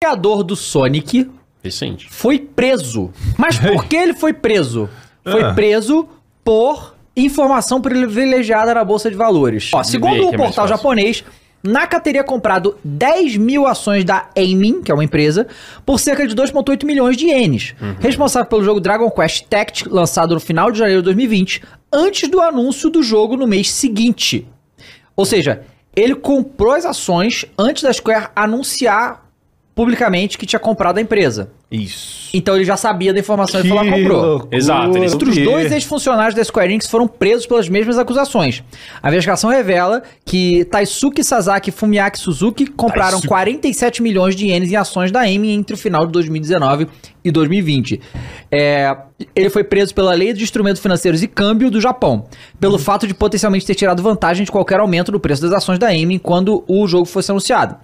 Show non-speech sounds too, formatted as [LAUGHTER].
criador do Sonic Recente. foi preso. Mas por [LAUGHS] que ele foi preso? Foi Ah. preso por informação privilegiada na Bolsa de Valores. Ó, segundo o é portal japonês, Naka teria comprado 10 mil ações da Aiming, que é uma empresa, por cerca de 2,8 milhões de ienes. Uhum. Responsável pelo jogo Dragon Quest Tactics, lançado no final de janeiro de 2020, antes do anúncio do jogo no mês seguinte. Ou seja, ele comprou as ações antes da Square anunciar publicamente que tinha comprado a empresa. Isso. Então ele já sabia da informação que e falou, comprou. Loucura, Exato. Eles... Outros dois ex-funcionários da Square Enix foram presos pelas mesmas acusações. A investigação revela que Taisuke Sasaki e Fumiaki Suzuki compraram Taisuke. 47 milhões de ienes em ações da EMI entre o final de 2019 e 2020. É, ele foi preso pela Lei de Instrumentos Financeiros e Câmbio do Japão, pelo fato de potencialmente ter tirado vantagem de qualquer aumento no preço das ações da EMI quando o jogo fosse anunciado.